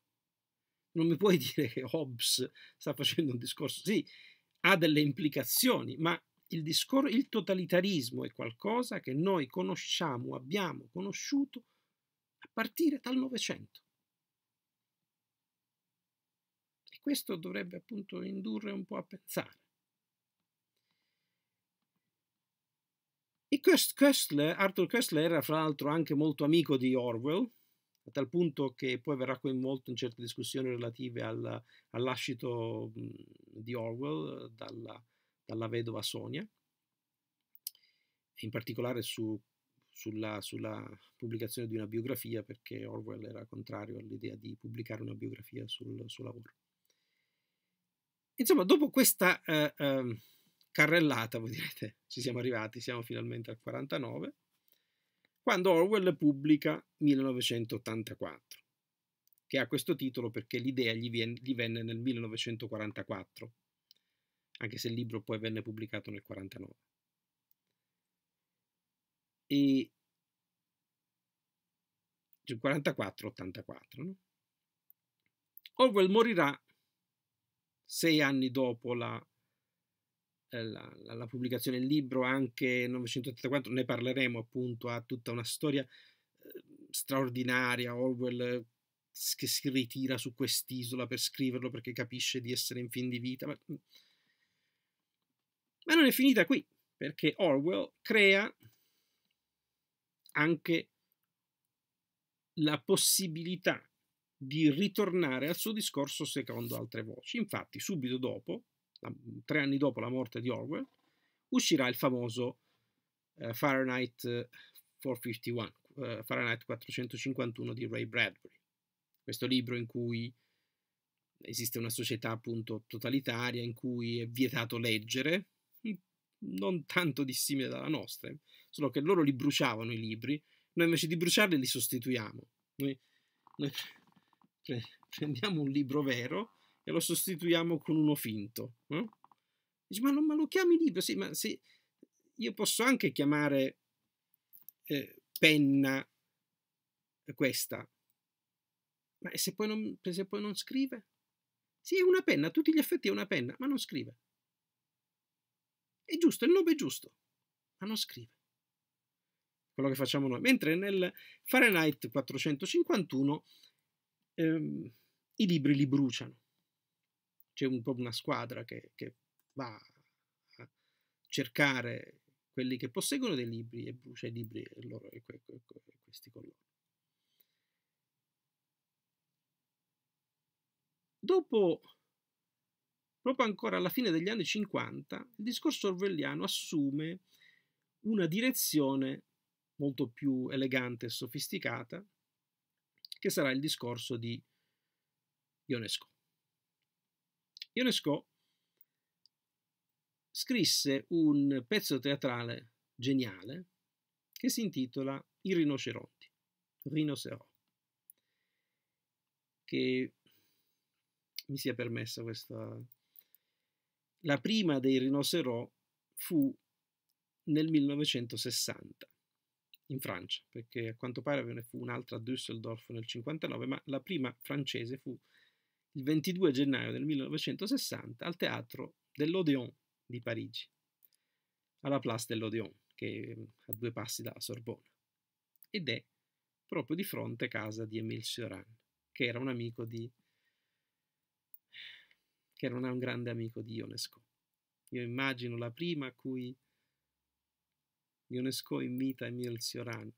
Non mi puoi (laughs) dire che Hobbes sta facendo un discorso, sì, ha delle implicazioni, ma il, discor- il totalitarismo è qualcosa che noi conosciamo, abbiamo conosciuto a partire dal Novecento. E questo dovrebbe appunto indurre un po' a pensare. E Köstler, Arthur Köstler era fra l'altro anche molto amico di Orwell, a tal punto che poi verrà coinvolto in certe discussioni relative al, all'ascito di Orwell dalla, dalla vedova Sonia, in particolare su, sulla, sulla, pubblicazione di una biografia, perché Orwell era contrario all'idea di pubblicare una biografia sul suo lavoro. Insomma, dopo questa eh, eh, carrellata, voi direte, ci siamo arrivati, siamo finalmente al 49, quando Orwell pubblica 1984, che ha questo titolo perché l'idea gli, gli venne nel 1944 anche se il libro poi venne pubblicato nel 49. E 44-84. Cioè, no? Orwell morirà sei anni dopo la, eh, la, la, la, pubblicazione del libro, anche 1984, ne parleremo appunto, ha tutta una storia eh, straordinaria, Orwell eh, che si ritira su quest'isola per scriverlo perché capisce di essere in fin di vita, ma mm, ma non è finita qui, perché Orwell crea anche la possibilità di ritornare al suo discorso secondo altre voci. Infatti, subito dopo, tre anni dopo la morte di Orwell, uscirà il famoso eh, Fahrenheit, 451, eh, eh, Fahrenheit 451 di Ray Bradbury. Questo libro in cui esiste una società appunto totalitaria in cui è vietato leggere, non tanto dissimile dalla nostra, solo che loro li bruciavano i libri, noi invece di bruciarli li sostituiamo. Noi, noi pre prendiamo un libro vero e lo sostituiamo con uno finto. No? Dici, ma, non, ma, lo chiami libro? Sì, ma sì, io posso anche chiamare eh, penna eh, questa, ma se poi, non, se poi non scrive? Sì, è una penna, a tutti gli effetti è una penna, ma non scrive. È giusto, il nome è giusto, ma non scrive. Quello che facciamo noi. Mentre nel Fahrenheit 451 ehm, i libri li bruciano. C'è un po' una squadra che, che va a cercare quelli che posseggono dei libri e brucia i libri e, loro, e questi con loro. Dopo proprio ancora alla fine degli anni 50, il discorso orwelliano assume una direzione molto più elegante e sofisticata, che sarà il discorso di Ionesco. Ionesco scrisse un pezzo teatrale geniale che si intitola I rinoceronti, Rinocerò, che mi sia permessa questa la prima dei rinocerò fu nel 1960 in Francia, perché a quanto pare ve ne fu un'altra a Düsseldorf nel 59, ma la prima francese fu il 22 gennaio del 1960 al teatro dell'Odéon di Parigi, alla Place dell'Odéon, che è a due passi dalla Sorbona, ed è proprio di fronte a casa di Émile Cioran, che era un amico di che non è un grande amico di Ionesco. Io immagino la prima a cui Ionesco invita Emil Cioran.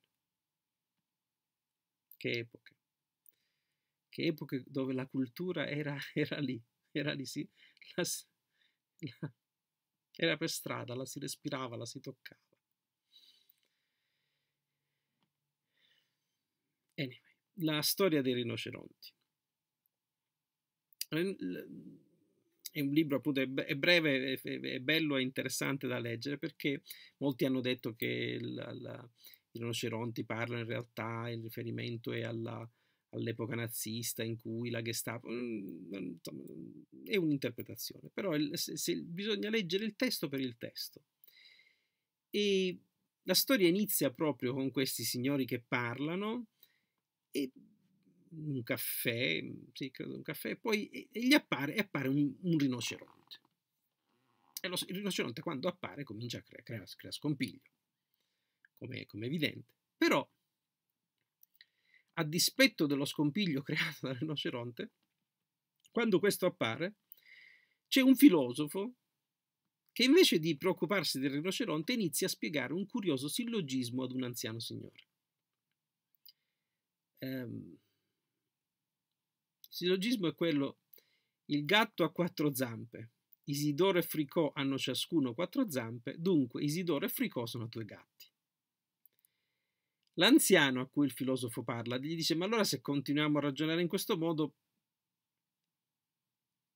Che epoche. Che epoche dove la cultura era, era lì, era lì, si, la, la, era per strada, la si respirava, la si toccava. Anyway, la storia dei rinoceronti è un libro appunto, è breve, è bello e interessante da leggere perché molti hanno detto che la, la, i rinoceronti parlano in realtà, il riferimento è all'epoca nazista in cui la Gestapo mm, è un'interpretazione, però il, se, se, bisogna leggere il testo per il testo. E la storia inizia proprio con questi signori che parlano e un caffè, sì, credo un caffè, poi e gli appare, e appare un, un rinoceronte. E lo, il rinoceronte quando appare comincia a creare crea, crea scompiglio, come, come evidente. Però, a dispetto dello scompiglio (laughs) creato dal rinoceronte, quando questo appare, c'è un filosofo che invece di preoccuparsi del rinoceronte inizia a spiegare un curioso sillogismo ad un anziano signore. Ehm, Sillogismo è quello il gatto ha quattro zampe. Isidoro e Fricò hanno ciascuno quattro zampe, dunque Isidoro e Fricò sono due gatti. L'anziano a cui il filosofo parla gli dice: Ma allora, se continuiamo a ragionare in questo modo,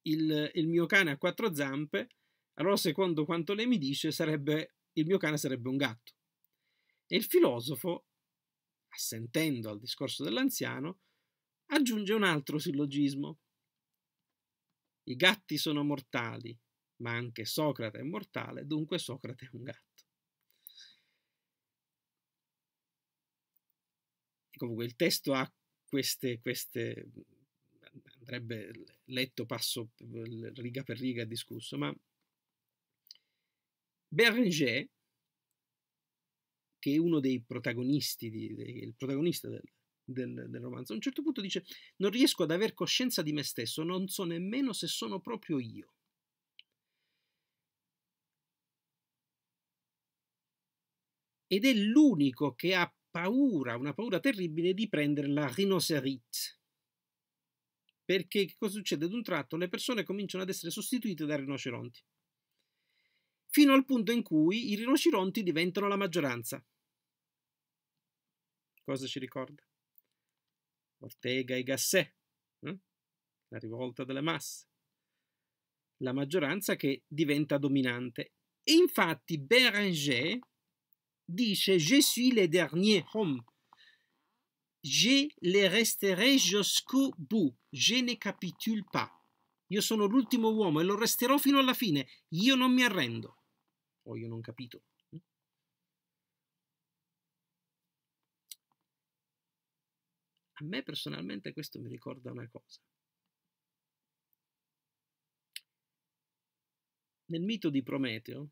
il, il, mio cane ha quattro zampe, allora, secondo quanto lei mi dice, sarebbe, il mio cane sarebbe un gatto. E il filosofo, assentendo al discorso dell'anziano, aggiunge un altro sillogismo. I gatti sono mortali, ma anche Socrate è mortale, dunque Socrate è un gatto. E comunque il testo ha queste, queste andrebbe letto passo riga per riga discusso, ma Beringer, che è uno dei protagonisti, di, di, il protagonista del, del, del, romanzo. A un certo punto dice: Non riesco ad aver coscienza di me stesso, non so nemmeno se sono proprio io. Ed è l'unico che ha paura, una paura terribile, di prendere la rinocerite. Perché cosa succede? Ad un tratto le persone cominciano ad essere sostituite da rinoceronti. Fino al punto in cui i rinoceronti diventano la maggioranza. Cosa ci ricorda? Ortega e Gasset, eh? la rivolta delle masse, la maggioranza che diventa dominante. E infatti Béranger dice Je suis le dernier homme, je le resterai jusqu'au bout, je ne capitule pas. Io sono l'ultimo uomo e lo resterò fino alla fine, io non mi arrendo. O oh, io non capito, A me personalmente questo mi ricorda una cosa. Nel mito di Prometeo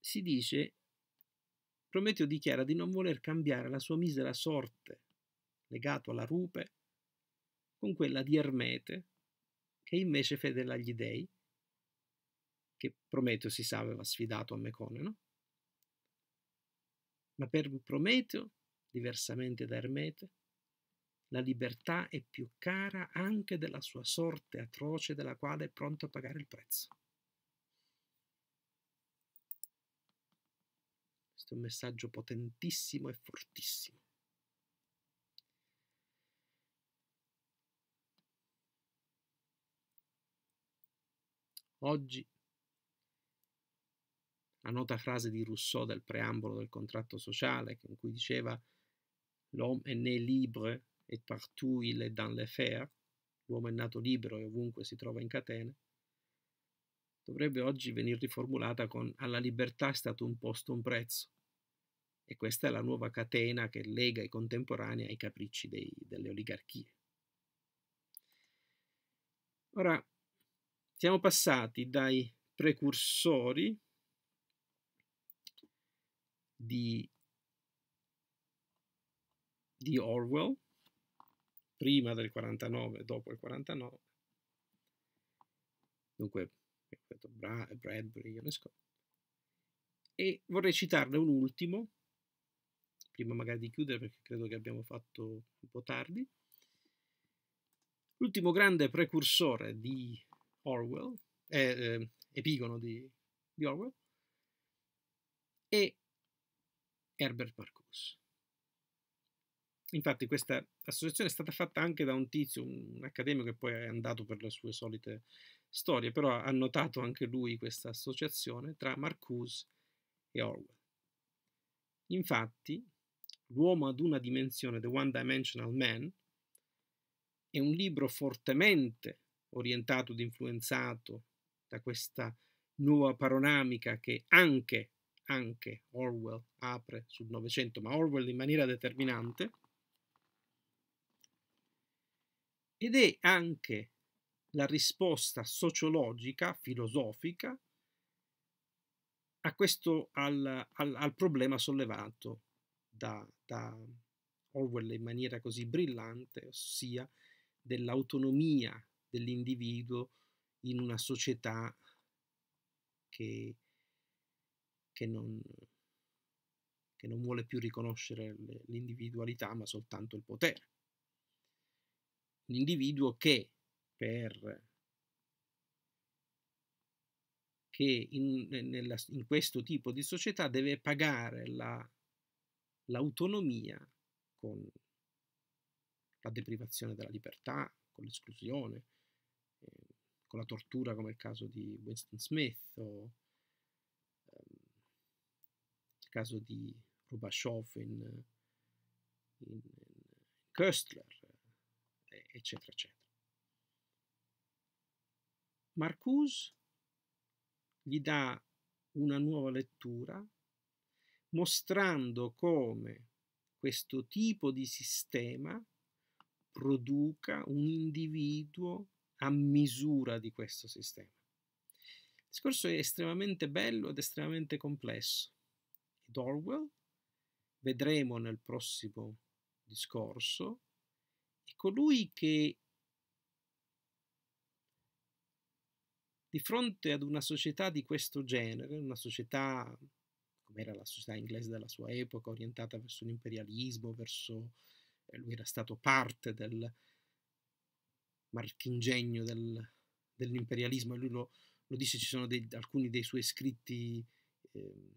si dice, Prometeo dichiara di non voler cambiare la sua misera sorte legato alla rupe con quella di Ermete, che invece fedele agli dei, che Prometeo si sa aveva sfidato a Mecone, no? Ma per Prometeo diversamente da Ermete, la libertà è più cara anche della sua sorte atroce della quale è pronto a pagare il prezzo. Questo è un messaggio potentissimo e fortissimo. Oggi la nota frase di Rousseau del preambolo del contratto sociale, in cui diceva L'uomo è né libre e partout il est dans le fer. l'uomo è nato libero e ovunque si trova in catene, dovrebbe oggi venir riformulata con alla libertà è stato imposto un prezzo. E questa è la nuova catena che lega i contemporanei ai capricci dei, delle oligarchie. Ora, siamo passati dai precursori di di Orwell, prima del 49 dopo il 49. Dunque, ripeto, Bra Bradbury, Ionesco. E vorrei citarne un ultimo, prima magari di chiudere perché credo che abbiamo fatto un po' tardi. L'ultimo grande precursore di Orwell, eh, eh, epigono di, di Orwell, è Herbert Marcuse. Infatti questa associazione è stata fatta anche da un tizio, un accademico che poi è andato per le sue solite storie, però ha notato anche lui questa associazione tra Marcuse e Orwell. Infatti, L'uomo ad una dimensione, The One Dimensional Man, è un libro fortemente orientato ed influenzato da questa nuova panoramica che anche, anche Orwell apre sul Novecento, ma Orwell in maniera determinante, ed è anche la risposta sociologica, filosofica, a questo, al, al, al problema sollevato da, da Orwell in maniera così brillante, ossia dell'autonomia dell'individuo in una società che, che, non, che non vuole più riconoscere l'individualità ma soltanto il potere un individuo che per che in, nella, in, questo tipo di società deve pagare l'autonomia con la deprivazione della libertà, con l'esclusione, eh, con la tortura come il caso di Winston Smith o ehm, il caso di Rubashov in, in, in Köstler eccetera, eccetera. Marcuse gli dà una nuova lettura mostrando come questo tipo di sistema produca un individuo a misura di questo sistema. Il discorso è estremamente bello ed estremamente complesso. Dorwell, vedremo nel prossimo discorso, colui che di fronte ad una società di questo genere, una società come era la società inglese della sua epoca, orientata verso l'imperialismo, verso eh, lui era stato parte del marchingegno del, dell'imperialismo e lui lo, lo, dice, ci sono dei, alcuni dei suoi scritti, eh,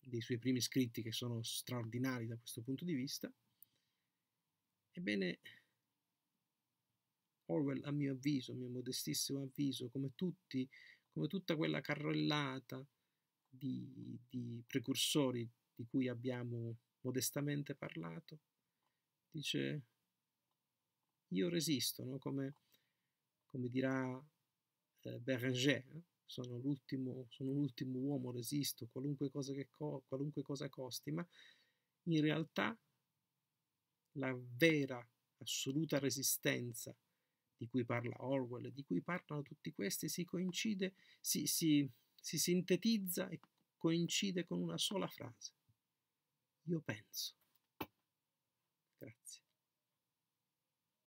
dei suoi primi scritti che sono straordinari da questo punto di vista. Ebbene, Orwell, a mio avviso, a mio modestissimo avviso, come, tutti, come tutta quella carrellata di, di precursori di cui abbiamo modestamente parlato, dice io resisto, no? come, come, dirà eh, Beranger, eh? sono, l'ultimo, uomo, resisto, qualunque cosa, co qualunque cosa costi, ma in realtà la vera assoluta resistenza di cui parla Orwell, di cui parlano tutti questi, si coincide, si, si, si sintetizza e coincide con una sola frase. Io penso. Grazie.